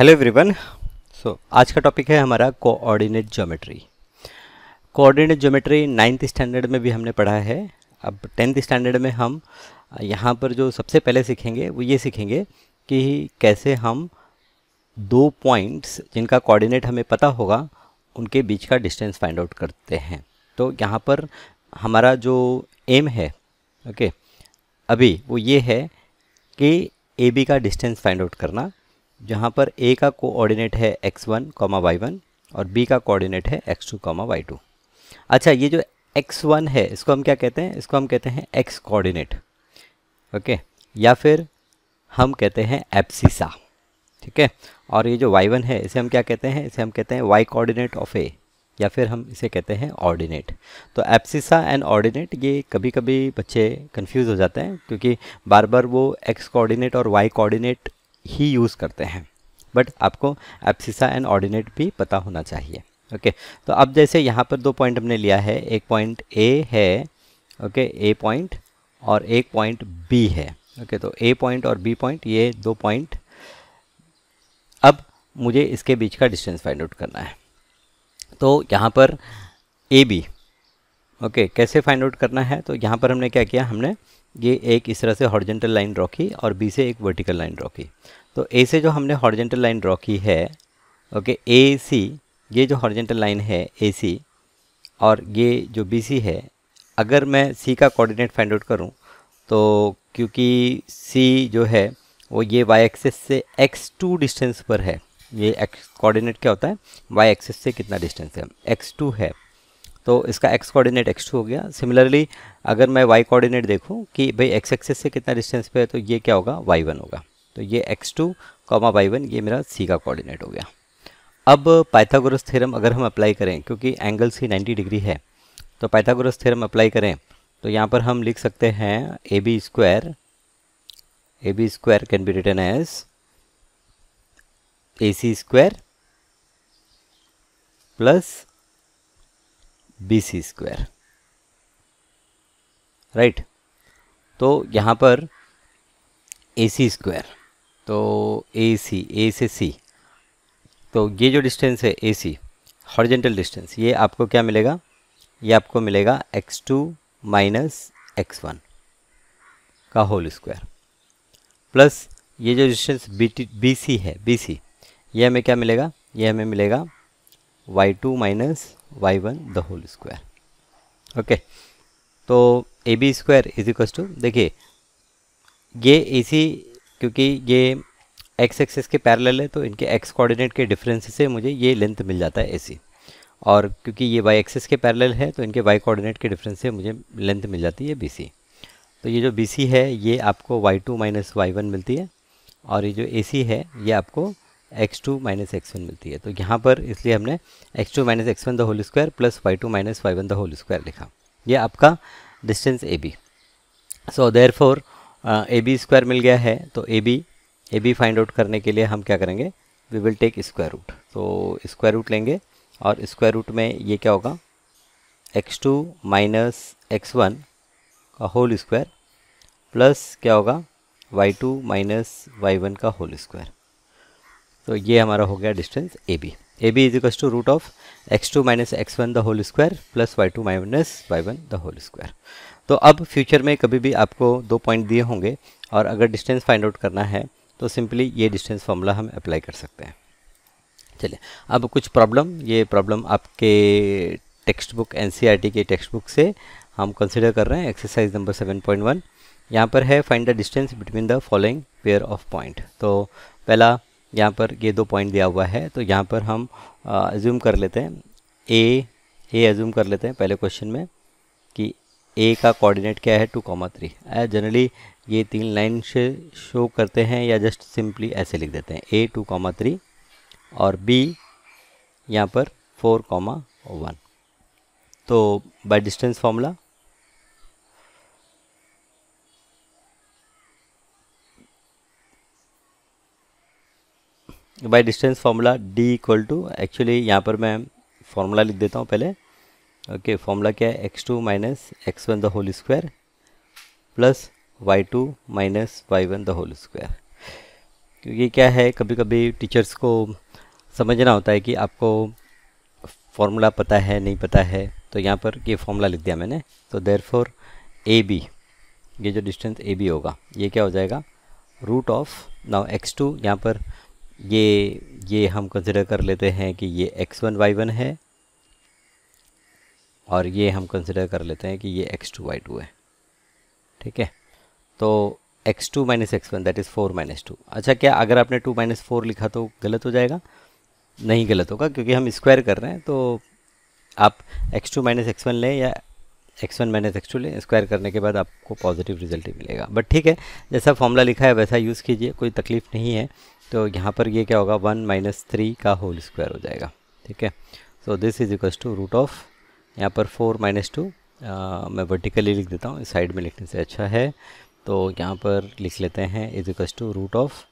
Hello everyone so आज का topic है हमारा coordinate geometry coordinate geometry ninth standard में भी हमने पढ़ा है अब टेंथ स्टैंडर्ड में हम यहाँ पर जो सबसे पहले सीखेंगे वो ये सीखेंगे कि कैसे हम दो पॉइंट्स जिनका कोऑर्डिनेट हमें पता होगा उनके बीच का डिस्टेंस फाइंड आउट करते हैं तो यहाँ पर हमारा जो एम है ओके okay, अभी वो ये है कि ए बी का डिस्टेंस फाइंड आउट करना जहाँ पर ए का कोऑर्डिनेट है X one comma Y one और बी का कोऑर्डिनेट है X two comma Y two अच्छा ये जो एक्स वन है इसको हम क्या कहते हैं इसको हम कहते हैं एक्स कोऑर्डिनेट ओके या फिर हम कहते हैं एप्सिसा ठीक है और ये जो वाई वन है इसे हम क्या कहते हैं इसे हम कहते हैं वाई कोऑर्डिनेट ऑफ ए या फिर हम इसे कहते हैं ऑर्डिनेट तो एप्सिसा एंड ऑर्डिनेट ये कभी कभी बच्चे कंफ्यूज हो जाते हैं क्योंकि बार बार वो एक्स कोऑर्डिनेट और वाई कोऑर्डिनेट ही यूज़ करते हैं बट आपको एप्सिसा एंड ऑर्डिनेट भी पता होना चाहिए ओके okay, तो अब जैसे यहाँ पर दो पॉइंट हमने लिया है एक पॉइंट ए है ओके ए पॉइंट और एक पॉइंट बी है ओके okay, तो ए पॉइंट और बी पॉइंट ये दो पॉइंट अब मुझे इसके बीच का डिस्टेंस फाइंड आउट करना है तो यहाँ पर ए बी ओके कैसे फाइंड आउट करना है तो यहाँ पर हमने क्या किया हमने ये एक इस तरह से हॉर्जेंटल लाइन ड्रॉ की और बी से एक वर्टिकल लाइन ड्रॉ की तो ए से जो हमने हॉर्जेंटल लाइन ड्रॉ की है ओके ए सी ये जो हॉर्जेंटल लाइन है ए सी और ये जो बी सी है अगर मैं सी का कोऑर्डिनेट फाइंड आउट करूँ तो क्योंकि सी जो है वो ये वाई एक्सेस से एक्स टू डिस्टेंस पर है ये एक्स कोऑर्डिनेट क्या होता है वाई एक्सेस से कितना डिस्टेंस है एक्स टू है तो इसका एक्स कोऑर्डिनेट एक्स टू हो गया सिमिलरली अगर मैं वाई कोऑर्डिनेट देखूँ कि भाई एक्स एक्सेस से कितना डिस्टेंस पे है तो ये क्या होगा वाई वन होगा तो ये X two comma Y one ये मेरा सी का कोऑर्डिनेट हो गया अब पाइथागोरस थ्योरम अगर हम अप्लाई करें क्योंकि एंगल सी 90 डिग्री है तो पाइथागोरस थ्योरम अप्लाई करें तो यहाँ पर हम लिख सकते हैं A B square A B square can be return as A C square plus B C square right तो यहाँ पर ए सी स्क्वायर तो ए सी ए से सी तो ये जो डिस्टेंस है ए सी हॉर्जेंटल डिस्टेंस ये आपको क्या मिलेगा ये आपको मिलेगा X two minus X one का होल स्क्वायर प्लस ये जो distance B T B C है बी सी ये हमें क्या मिलेगा ये हमें मिलेगा Y two minus Y one the whole square okay तो A B square is equal to देखिए ये ए क्योंकि ये एक्स एक्सेस के पैरेलल है तो इनके एक्स कोऑर्डिनेट के डिफरेंस से मुझे ये लेंथ मिल जाता है ए और क्योंकि ये वाई एक्सेस के पैरेलल है तो इनके वाई कोऑर्डिनेट के डिफरेंस से मुझे लेंथ मिल जाती है बी सी तो ये जो बी सी है ये आपको Y two minus Y one मिलती है और ये जो ए सी है ये आपको X two minus X one मिलती है तो यहाँ पर इसलिए हमने X two minus X one the whole square plus Y two minus Y one the whole square लिखा ये आपका distance A B so therefore A B square मिल गया है तो A B A B find out करने के लिए हम क्या करेंगे we will take square root तो स्क्वायर रूट लेंगे और स्क्वायर रूट में ये क्या होगा X two minus X one का होल स्क्वायर प्लस क्या होगा Y two minus Y one का होल स्क्वायर तो ये हमारा हो गया distance A B A B is equal to root of X two minus X one the whole square plus Y two minus Y one the whole square तो अब future में कभी भी आपको दो पॉइंट दिए होंगे और अगर डिस्टेंस फाइंड आउट करना है तो सिंपली ये डिस्टेंस फॉर्मूला हम अप्लाई कर सकते हैं चलिए अब कुछ प्रॉब्लम ये प्रॉब्लम आपके text book N K text book से हम कंसिडर कर रहे हैं exercise number seven point one यहाँ पर है find the distance between the following pair of point तो पहला यहाँ पर ये दो पॉइंट दिया हुआ है तो यहाँ पर हम एज्यूम कर लेते हैं ए ए एज्यूम कर लेते हैं पहले क्वेश्चन में कि ए का कोऑर्डिनेट क्या है टू कॉमा थ्री जनरली ये तीन लाइन से शो करते हैं या जस्ट सिंपली ऐसे लिख देते हैं ए टू कॉमा थ्री और बी यहाँ पर फोर कॉमा वन तो by distance formula by distance formula D equal to actually यहाँ पर मैं फार्मूला लिख देता हूँ पहले ओके okay, फार्मूला क्या है X two minus X one the whole square plus Y two minus Y one the whole square क्योंकि क्या है कभी कभी टीचर्स को समझना होता है कि आपको फार्मूला पता है नहीं पता है तो यहाँ पर ये फार्मूला लिख दिया मैंने तो देर फोर ए बी ये जो डिस्टेंस ए बी होगा ये क्या हो जाएगा root of now X two यहाँ पर ये ये हम कंसिडर कर लेते हैं कि ये एक्स वन वाई वन है और ये हम कंसिडर कर लेते हैं कि ये एक्स टू वाई टू है ठीक है तो X two minus X one that is four minus two अच्छा क्या अगर आपने टू माइनस फोर लिखा तो गलत हो जाएगा नहीं गलत होगा क्योंकि हम स्क्वायर कर रहे हैं तो आप X two minus X one लें या X one minus X two लें स्क्वायर करने के बाद आपको पॉजिटिव रिजल्ट ही मिलेगा बट ठीक है जैसा फॉर्मूला लिखा है वैसा यूज़ कीजिए कोई तकलीफ़ नहीं है तो यहाँ पर ये क्या होगा वन माइनस थ्री का होल स्क्वायर हो जाएगा ठीक है so this is equals to root of यहाँ पर फोर माइनस टू मैं वर्टिकली लिख देता हूँ साइड में लिखने से अच्छा है तो यहाँ पर लिख लेते हैं is equals to root of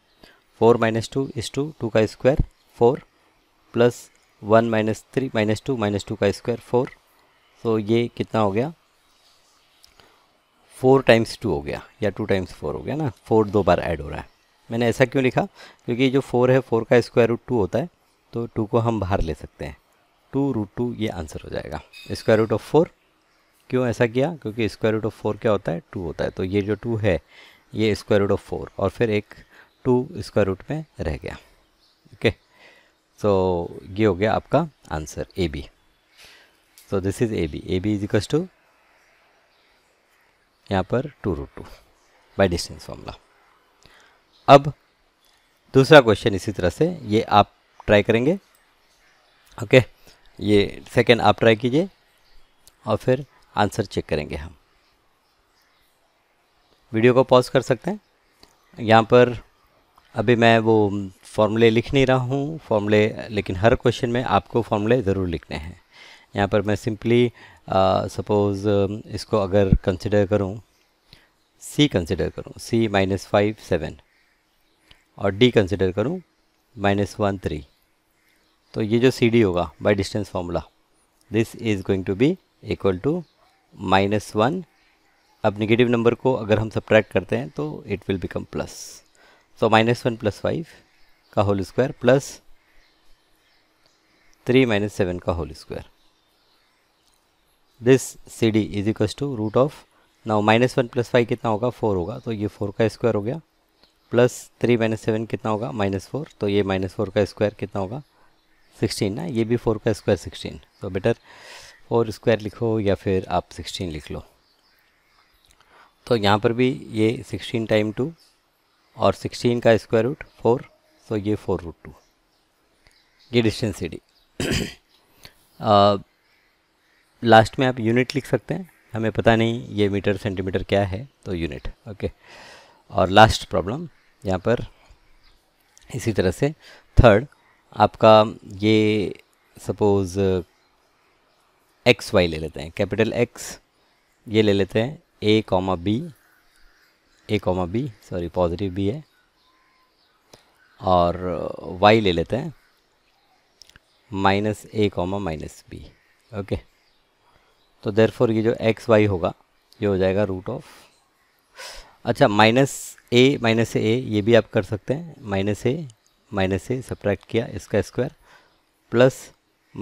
four minus two is two two का square four plus one minus three minus two minus two का स्क्वायर फोर सो ये कितना हो गया फोर टाइम्स टू हो गया या टू टाइम्स फोर हो गया ना फोर दो बार ऐड हो रहा है मैंने ऐसा क्यों लिखा क्योंकि जो फोर है फोर का स्क्वायर रूट टू होता है तो टू को हम बाहर ले सकते हैं टू रूट टू ये आंसर हो जाएगा स्क्वायर रूट ऑफ फोर क्यों ऐसा किया क्योंकि स्क्वायर रूट ऑफ फोर क्या होता है टू होता है तो ये जो टू है ये स्क्वायर रूट ऑफ फोर और फिर एक टू स्क्वायर रूट में रह गया ओके सो ये हो गया आपका answer A B so this is A B A B is two यहाँ पर two root two by distance formula अब दूसरा क्वेश्चन इसी तरह से ये आप ट्राई करेंगे ओके ये सेकंड आप ट्राई कीजिए और फिर आंसर चेक करेंगे हम वीडियो को पॉज कर सकते हैं यहाँ पर अभी मैं वो फॉर्मूले लिख नहीं रहा हूँ फॉर्मूले लेकिन हर क्वेश्चन में आपको फॉर्मूले ज़रूर लिखने हैं यहाँ पर मैं सिंपली सपोज़ इसको अगर कंसिडर करूँ सी कंसिडर करूँ सी माइनस फाइव सेवन और डी कंसिडर करूँ माइनस वन थ्री तो ये जो सी डी होगा by distance formula this is going to be equal to minus one अब निगेटिव नंबर को अगर हम सब्ट्रैक्ट करते हैं तो it will become plus so minus one plus five का whole square plus three minus seven का whole square this C D is equal to root of now minus one plus five कितना होगा four होगा तो ये four का square हो गया प्लस थ्री माइनस सेवन कितना होगा माइनस फोर तो ये माइनस फोर का स्क्वायर कितना होगा सिक्सटीन ना ये भी फोर का स्क्वायर सिक्सटीन तो बेटर फोर स्क्वायर लिखो या फिर आप सिक्सटीन लिख लो तो यहाँ पर भी ये सिक्सटीन टाइम टू और सिक्सटीन का स्क्वायर रूट फोर तो ये फोर रूट टू ये डिस्टेंस सी डी लास्ट में आप यूनिट लिख सकते हैं हमें पता नहीं ये मीटर सेंटीमीटर क्या है तो यूनिट ओके और लास्ट प्रॉब्लम यहाँ पर इसी तरह से थर्ड आपका ये सपोज़ एक्स वाई ले लेते हैं कैपिटल एक्स ये ले लेते हैं A comma B A comma B sorry positive B है और वाई uh, ले लेते हैं minus A comma minus B okay तो देरफोर ये जो एक्स वाई होगा ये हो जाएगा रूट ऑफ अच्छा माइनस ए माइनस ए ये भी आप कर सकते हैं minus A minus A subtract किया इसका square plus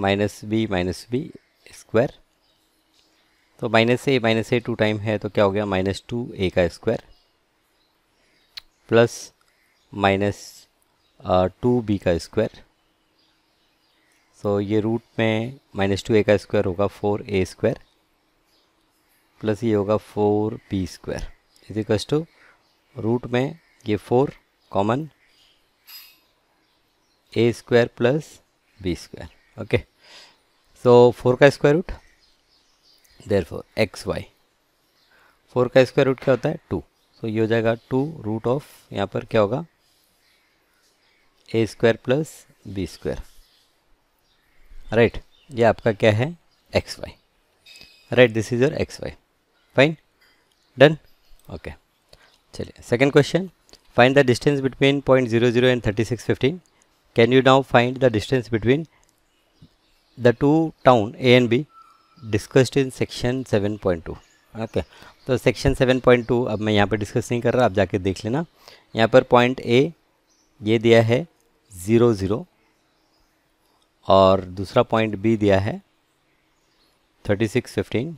minus B minus B square तो minus A minus A two time है तो क्या हो गया माइनस टू ए का square plus minus two B का स्क्वायर सो ये रूट में माइनस टू ए का स्क्वायर होगा फोर ए स्क्वायर प्लस ये होगा four B square is equals to root में ये four common A square plus B square okay so four का square root therefore X Y four का square root क्या होता है टू सो so, ये हो जाएगा टू रूट ऑफ यहाँ पर क्या होगा A square plus B square right ये आपका क्या है X Y right this is your X Y fine done okay चलिए second question find the distance between point zero zero and thirty six fifteen can you now find the distance between the two town A and B discussed in section seven point two okay तो section seven point two अब मैं यहाँ पर discuss नहीं कर रहा आप जाके देख लेना यहाँ पर पॉइंट ए ये दिया है ज़ीरो ज़ीरो और दूसरा पॉइंट बी दिया है थर्टी सिक्स फिफ्टीन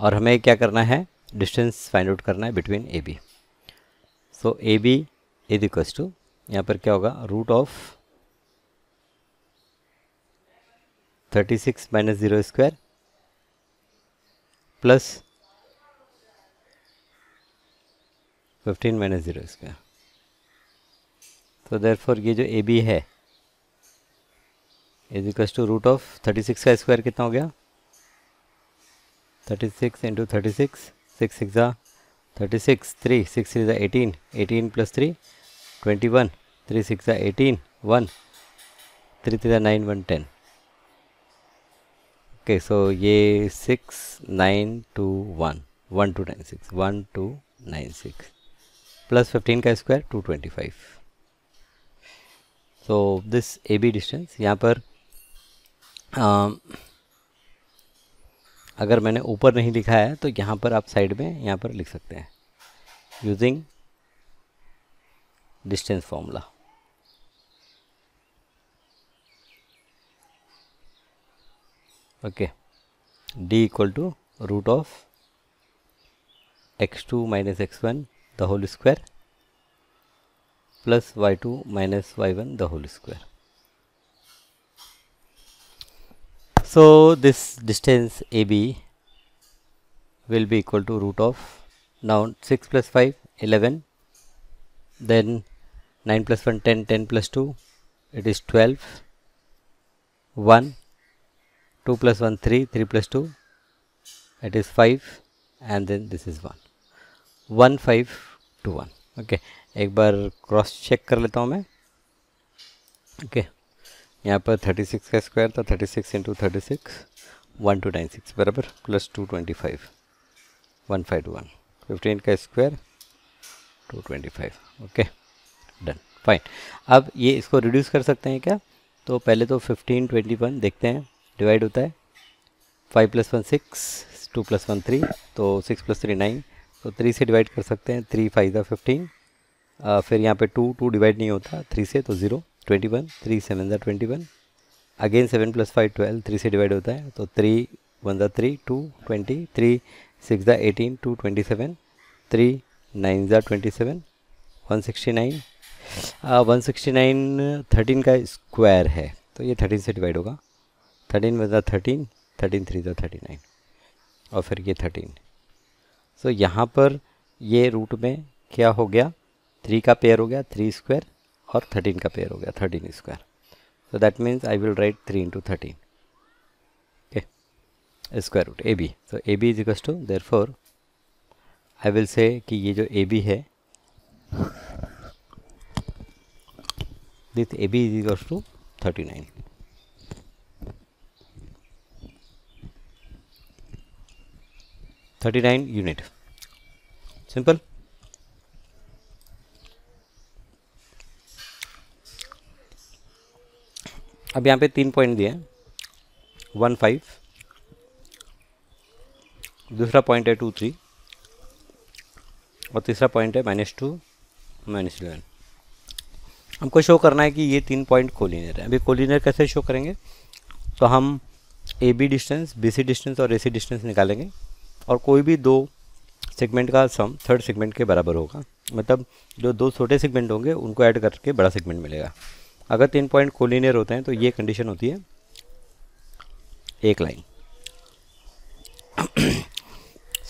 और हमें क्या करना है डिस्टेंस फाइंड आउट करना है between A B so A B is equal to यहाँ पर क्या होगा root of thirty six minus zero square plus fifteen minus zero square तो देरफॉर ये जो ए बी है is equal to root of thirty six का square कितना हो गया thirty six into thirty six six six ज़ा thirty six three six three ज़ा eighteen eighteen plus three twenty one three six ज़ा एटीन वन थ्री थ्री ज़ा nine one ten okay so ये six nine two one one two nine six one two nine six plus fifteen का square two twenty five so this A B distance यहाँ पर अगर मैंने ऊपर नहीं लिखा है तो यहाँ पर आप साइड में यहाँ पर लिख सकते हैं using distance formula okay D equal to root of X two minus X one the whole square plus Y two minus Y one the whole square So this distance AB will be equal to root of now 6 plus 5 11 then 9 plus 1 10 10 plus 2 it is 12 1 2 plus 1 3 3 plus 2 it is 5 and then this is 1 1 5 2 1 okay, ek bar cross check kar leta hu main okay. यहाँ पर thirty six का square था thirty six into thirty six one two nine six बराबर plus two twenty five one five two one fifteen का square two twenty five okay done fine अब ये इसको reduce कर सकते हैं क्या तो पहले तो फिफ्टीन ट्वेंटी वन देखते हैं डिवाइड होता है five plus one six two plus one three तो सिक्स प्लस थ्री नाइन तो थ्री से डिवाइड कर सकते हैं थ्री फाइव या फिफ्टीन फिर यहाँ पे टू टू डिवाइड नहीं होता थ्री से तो zero twenty one three seven ज़ा twenty one again seven plus five twelve three से डिवाइड होता है तो थ्री वन ज़ा three two twenty three six ज़ा eighteen two twenty seven three nine ज़ा twenty seven one sixty nine one sixty nine thirteen का square है तो ये थर्टीन से डिवाइड होगा थर्टीन वन बजा थर्टीन थर्टीन थ्री ज़ा थर्टी नाइन और फिर ये थर्टीन सो so, यहाँ पर ये रूट में क्या हो गया थ्री का पेयर हो गया थ्री स्क्वायर और थर्टीन का पेयर हो गया thirteen square so that means I will write three into thirteen okay square root A B तो A B is equals to therefore I will say कि ये जो ए बी है this A B is equals to thirty nine thirty nine unit simple अब यहाँ पे तीन point दिए हैं वन फाइव दूसरा पॉइंट है टू थ्री और तीसरा पॉइंट है माइनस टू माइनस इलेवन हमको शो करना है कि ये तीन पॉइंट कोलिनियर है अभी कोलिनियर कैसे शो करेंगे तो हम A B distance B C distance और ए सी डिस्टेंस निकालेंगे और कोई भी दो सेगमेंट का सम थर्ड सेगमेंट के बराबर होगा मतलब जो दो छोटे सेगमेंट होंगे उनको ऐड करके बड़ा सेगमेंट मिलेगा अगर तीन पॉइंट कोलिनियर होते हैं तो ये कंडीशन होती है एक लाइन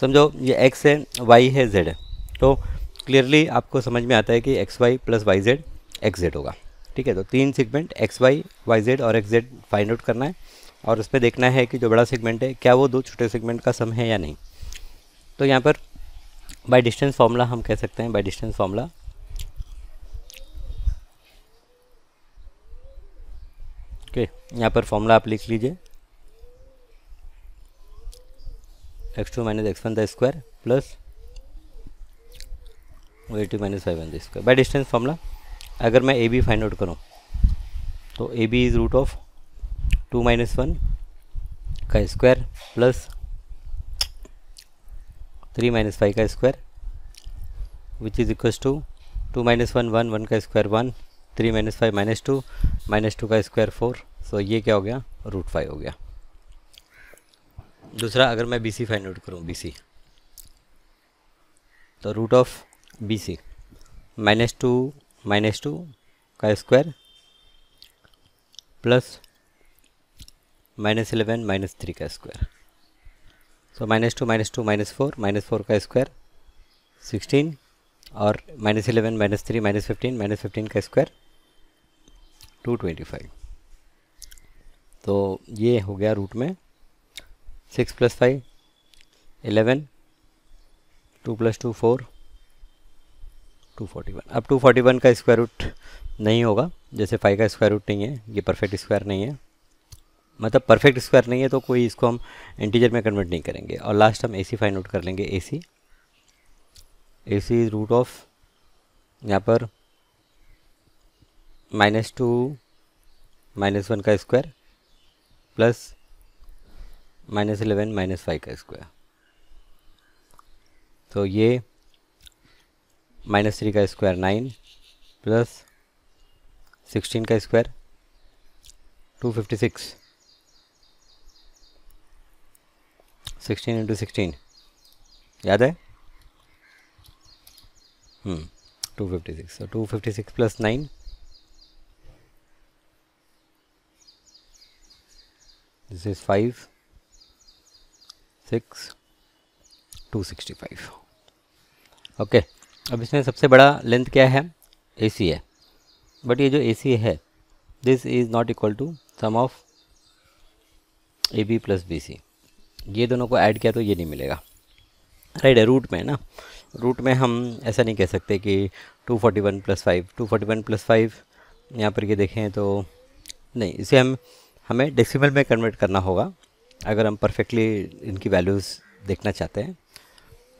समझो ये एक्स है वाई है जेड है तो क्लियरली आपको समझ में आता है कि X Y plus Y Z X Z होगा ठीक है तो तीन segment X Y Y Z और एक्स जेड फाइंड आउट करना है और उसमें देखना है कि जो बड़ा सेगमेंट है क्या वो दो छोटे सेगमेंट का सम है या नहीं तो यहाँ पर बाय डिस्टेंस फार्मूला हम कह सकते हैं बाय डिस्टेंस फार्मूला यहाँ पर फॉर्मूला आप लिख लीजिए X two minus X one the square plus A two minus five one the square by distance formula अगर मैं ए बी फाइंड आउट करूँ तो A B is root of two minus one का square plus three minus five का square which is equal to two minus one one one का square one three minus five minus two minus two का square four so so, ये क्या हो गया root five हो गया दूसरा अगर मैं बी सी फाइंड आउट करूँ बी सी तो root of B C minus two minus two का square plus minus eleven minus three का square so minus two minus two minus four minus four का स्क्वायर सिक्सटीन और minus eleven minus three minus fifteen minus fifteen का square two twenty five तो ये हो गया root में six plus five eleven two plus two four to forty one अब two forty one का स्क्वायर रूट नहीं होगा जैसे फाइव का स्क्वायर रूट नहीं है ये परफेक्ट स्क्वायर नहीं है मतलब परफेक्ट स्क्वायर नहीं है तो कोई इसको हम इंटीजर में कन्वर्ट नहीं करेंगे और लास्ट हम ए सी फाइंड आउट कर लेंगे ए C A C root of यहाँ पर माइनस टू माइनस वन का square plus minus eleven minus five का स्क्वायर तो ये माइनस थ्री का स्क्वायर नाइन प्लस सिक्सटीन का square two fifty six sixteen into sixteen याद है हम्म, टू फिफ्टी सिक्स तो two fifty six plus nine this is 5 6 265 okay okay. अब इसमें सबसे बड़ा लेंथ क्या है ए सी है बट ये जो ए सी है this is not equal to sum of A B plus B C ये दोनों को ऐड किया तो ये नहीं मिलेगा राइट है रूट में ना रूट में हम ऐसा नहीं कह सकते कि 241 plus five two forty one plus five यहाँ पर ये देखें तो नहीं इसे हम हमें डेसिमल में कन्वर्ट करना होगा अगर हम परफेक्टली इनकी वैल्यूज़ देखना चाहते हैं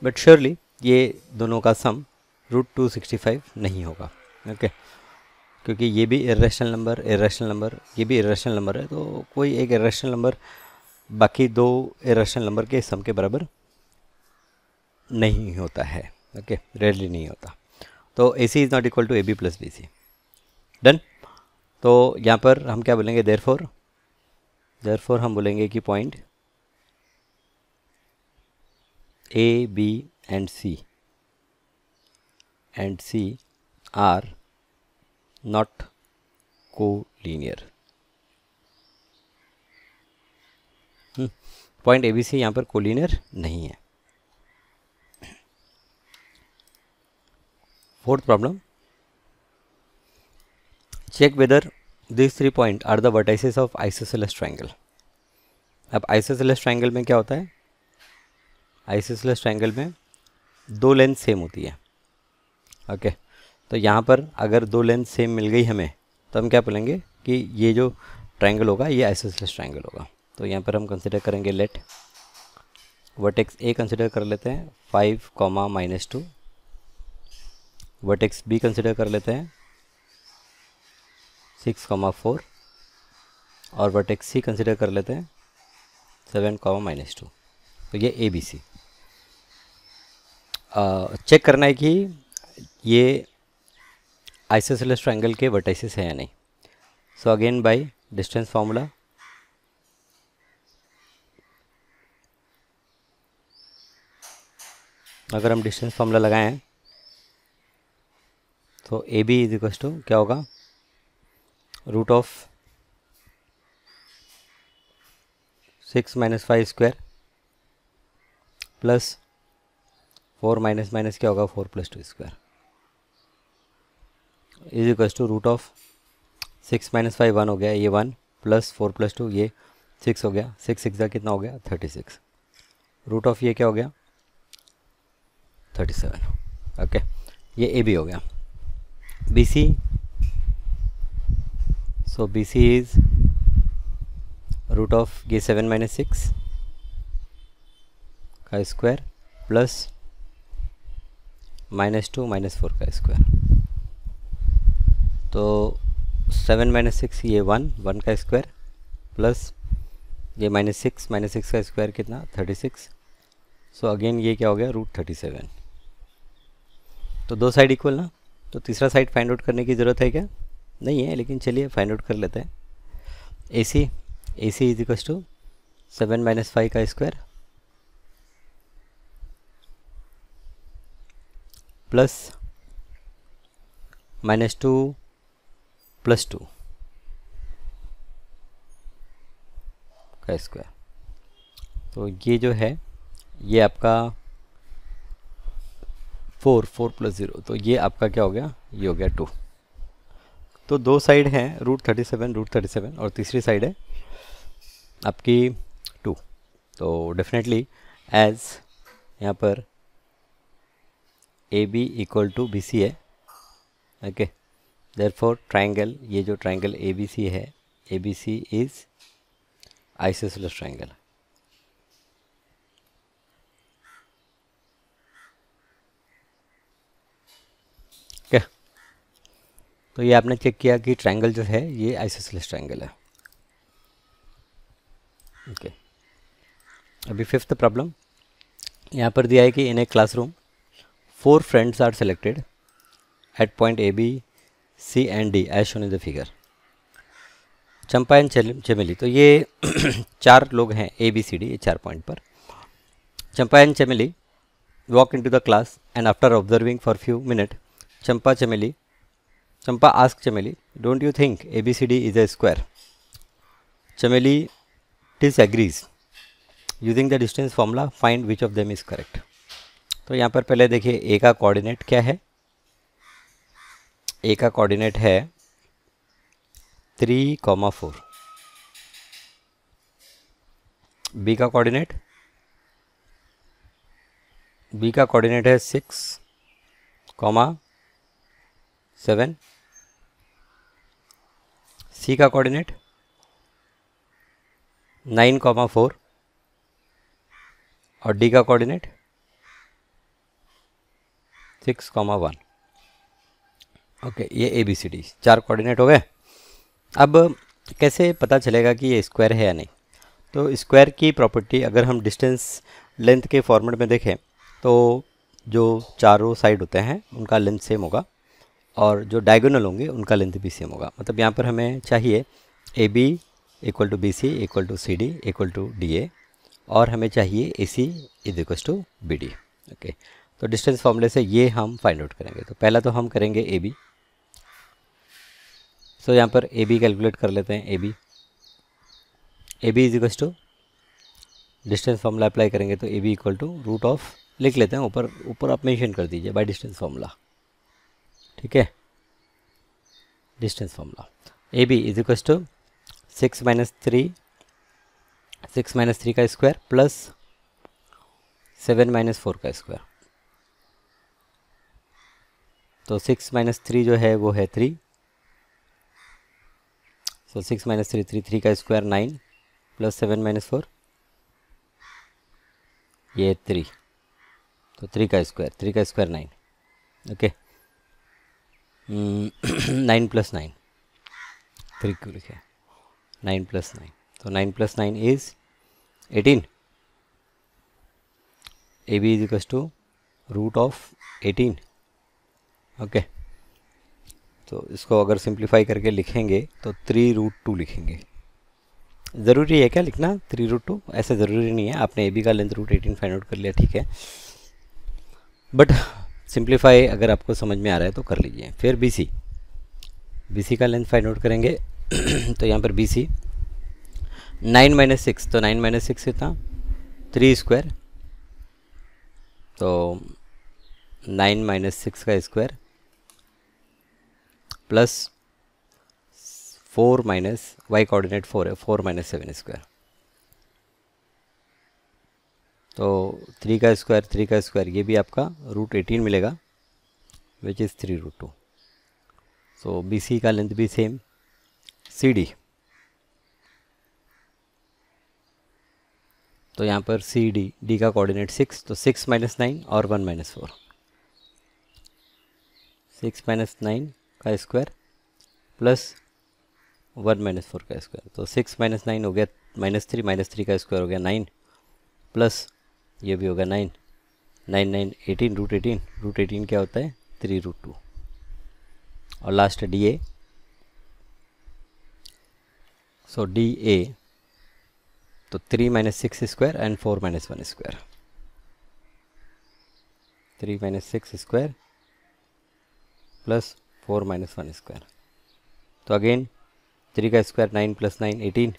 बट श्योरली ये दोनों का sum root two sixty five नहीं होगा ओके okay. क्योंकि ये भी इेशनल नंबर इेशनल नंबर ये भी इेशनल नंबर है तो कोई एक इेशनल नंबर बाकी दो इेशनल नंबर के सम के बराबर नहीं होता है ओके okay. रेयरली नहीं होता तो A C is not equal to A B plus B C done तो यहाँ पर हम क्या बोलेंगे देर फोर देयरफॉर हम बोलेंगे कि point A B and C and C are not collinear point A B C यहाँ पर कोलिनियर नहीं है fourth problem check whether this three point are the vertices of isosceles triangle अब isosceles triangle में क्या होता है isosceles triangle में दो लेंथ सेम होती है ओके okay. तो यहाँ पर अगर दो लेंथ सेम मिल गई हमें तो हम क्या बोलेंगे कि ये जो ट्राइंगल होगा ये आइसोसेलेस ट्राइंगल होगा तो यहाँ पर हम कंसिडर करेंगे लेट वर्टेक्स ए कंसिडर कर लेते हैं five comma minus two vertex B consider कर लेते हैं सिक्स कॉमा फोर और वर्टेक्स सी कंसिडर कर लेते हैं सेवन कॉमा माइनस टू तो ये ए बी सी चेक करना है कि ये आइसोसेलस ट्रायंगल के वर्टाइसिस है या नहीं so again by distance formula अगर हम डिस्टेंस फार्मूला लगाएं तो A B is equal to क्या होगा root of 6 minus five square plus four minus minus क्या होगा four plus two square is equals to root of six minus five one हो गया ये one plus four plus two ये six हो गया सिक्स सिक्स का कितना हो गया थर्टी सिक्स रूट ऑफ ये क्या हो गया थर्टी सेवन ओके ये ए बी हो गया B C so bc is root of k7 minus 6 chi square plus minus two minus four का स्क्वायर तो सेवन माइनस सिक्स ये वन वन का स्क्वायर प्लस ये माइनस सिक्स माइनस सिक्स का square कितना thirty six so again ये क्या हो गया रूट थर्टी सेवन तो दो साइड इक्वल ना तो तीसरा साइड फाइंड आउट करने की ज़रूरत है क्या नहीं है लेकिन चलिए फाइंड आउट कर लेते हैं A C A C is equals to seven minus five का square plus minus two plus two का स्क्वायर तो ये जो है ये आपका फोर फोर प्लस ज़ीरो तो ये आपका क्या हो गया ये हो गया टू तो दो साइड हैं root thirty seven root thirty seven और तीसरी साइड है आपकी टू तो डेफिनेटली एज यहाँ पर A B equal to B C है ओके देर फोर ट्राइंगल ये जो ट्राइंगल ए बी सी है A B C is isosceles triangle तो ये आपने चेक किया कि ट्रायंगल जो है ये आइसोसलेस ट्रायंगल है ओके okay. अभी फिफ्थ प्रॉब्लम यहाँ पर दिया है कि in a classroom four friends are selected at point A B C and D as shown in the figure Champa and Chameli तो ये चार लोग हैं ए बी सी डी ये चार पॉइंट पर Champa and Chameli walk into the class and after observing for few minute Champa Chameli Champa ask Chameli don't you think A B C D is a square Chameli disagrees using the distance formula find which of them is correct तो यहाँ पर पहले देखिए ए का coordinate क्या है ए का coordinate है थ्री कॉमा फोर बी का कोऑर्डिनेट बी का कोऑर्डिनेट है सिक्स कॉमा सेवन सी का कोऑर्डिनेट नाइन कॉमा फोर और डी का coordinate six comma one okay ये ए बी सी डी चार कोऑर्डिनेट हो गए अब कैसे पता चलेगा कि ये स्क्वायर है या नहीं तो स्क्वायर की प्रॉपर्टी अगर हम डिस्टेंस लेंथ के फॉर्मेट में देखें तो जो चारों साइड होते हैं उनका लेंथ सेम होगा और जो डायगोनल होंगे उनका लेंथ भी सेम होगा मतलब यहाँ पर हमें चाहिए A B equal to B C equal to C D equal to D A और हमें चाहिए A C is equal to B D okay तो डिस्टेंस फॉर्मूले से ये हम फाइंड आउट करेंगे तो पहला तो हम करेंगे ए बी सो यहाँ पर ए बी कैलकुलेट कर लेते हैं A B A B is equals to distance formula apply करेंगे तो A B equal to root of लिख लेते हैं ऊपर ऊपर आप मेंशन कर दीजिए बाय डिस्टेंस फॉर्मूला ठीक है distance formula A B is equal to six minus three six minus three का square plus seven minus four का स्क्वायर तो सिक्स माइनस थ्री जो है वो है three so six minus three three three का square nine plus seven minus four ये three तो थ्री का स्क्वायर थ्री का square nine okay nine plus nine three क्यू लिखे नाइन प्लस नाइन तो nine plus nine is eighteen A B is equals to root of eighteen okay तो इसको अगर सिंप्लीफाई करके लिखेंगे तो थ्री रूट टू लिखेंगे ज़रूरी है क्या लिखना थ्री रूट टू ऐसे ज़रूरी नहीं है आपने ए बी का length root eighteen find out कर लिया ठीक है बट सिंप्लीफाई अगर आपको समझ में आ रहा है तो कर लीजिए फिर बी सी बी सी का लेंथ फाइंड आउट करेंगे तो यहाँ पर B C nine minus six तो नाइन माइनस सिक्स कितना थ्री स्क्वायर तो नाइन माइनस सिक्स का square plus four minus Y coordinate four है फोर माइनस सेवन स्क्वायर तो थ्री का स्क्वायर थ्री का स्क्वायर ये भी आपका रूट एटीन मिलेगा which is three root two so B C का लेंथ भी सेम सी डी तो यहाँ पर सी डी डी का कोऑर्डिनेट सिक्स तो सिक्स माइनस नाइन और one minus four six minus nine का square plus one minus four का स्क्वायर तो सिक्स माइनस नाइन हो गया माइनस थ्री माइनस थ्री का स्क्वायर हो गया नाइन प्लस ये भी होगा nine nine nine eighteen root eighteen root eighteen क्या होता है थ्री रूट टू और last D A so D A तो three minus six square and four minus one square three minus six square plus four minus one square तो again three का square nine plus nine eighteen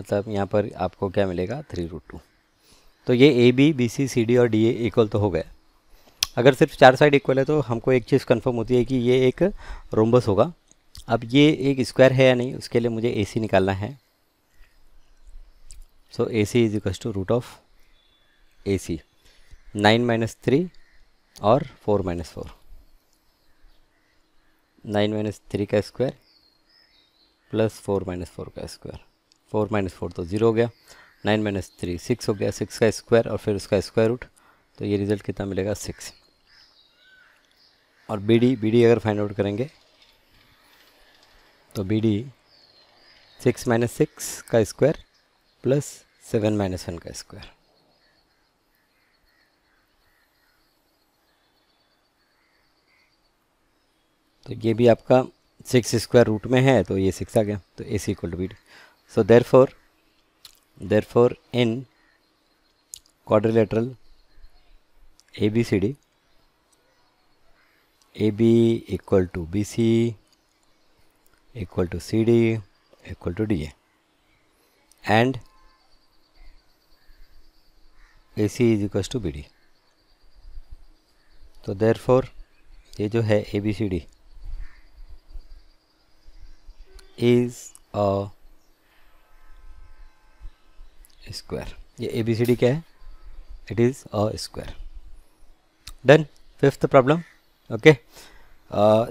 मतलब यहाँ पर आपको क्या मिलेगा three root two तो ये A B B C C D और डी ए इक्वल तो हो गया अगर सिर्फ चार साइड इक्वल है तो हमको एक चीज़ कंफर्म होती है कि ये एक रोम्बस होगा अब ये एक स्क्वायर है या नहीं उसके लिए मुझे ए सी निकालना है so A C is equal to root of A C nine minus three और four minus four nine minus three का square plus four minus four का स्क्वायर फोर माइनस फोर तो ज़ीरो हो गया नाइन माइनस थ्री सिक्स हो गया six का square और फिर उसका स्क्वायर रूट तो ये रिज़ल्ट कितना मिलेगा सिक्स और बी डी बी डी अगर फाइंड आउट करेंगे तो B D six minus six का square plus seven minus one का स्क्वायर तो ये भी आपका सिक्स स्क्वायर रूट में है तो ये सिक्स आ गया तो A C equal to B so therefore therefore in quadrilateral ABCD AB equal to BC equal to CD equal to DA and AC is equals to BD so therefore ye jo hai abcd is a D square ये A B C D क्या है it is a square done fifth problem okay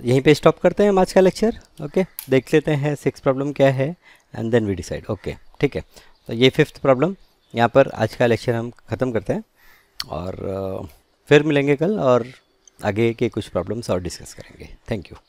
यहीं पे stop करते हैं हम आज का लेक्चर ओके देख लेते हैं सिक्स प्रॉब्लम क्या है and then we decide okay ठीक है तो ये फिफ्थ प्रॉब्लम यहाँ पर आज का लेक्चर हम ख़त्म करते हैं और uh, फिर मिलेंगे कल और आगे के कुछ प्रॉब्लम्स और डिस्कस करेंगे थैंक यू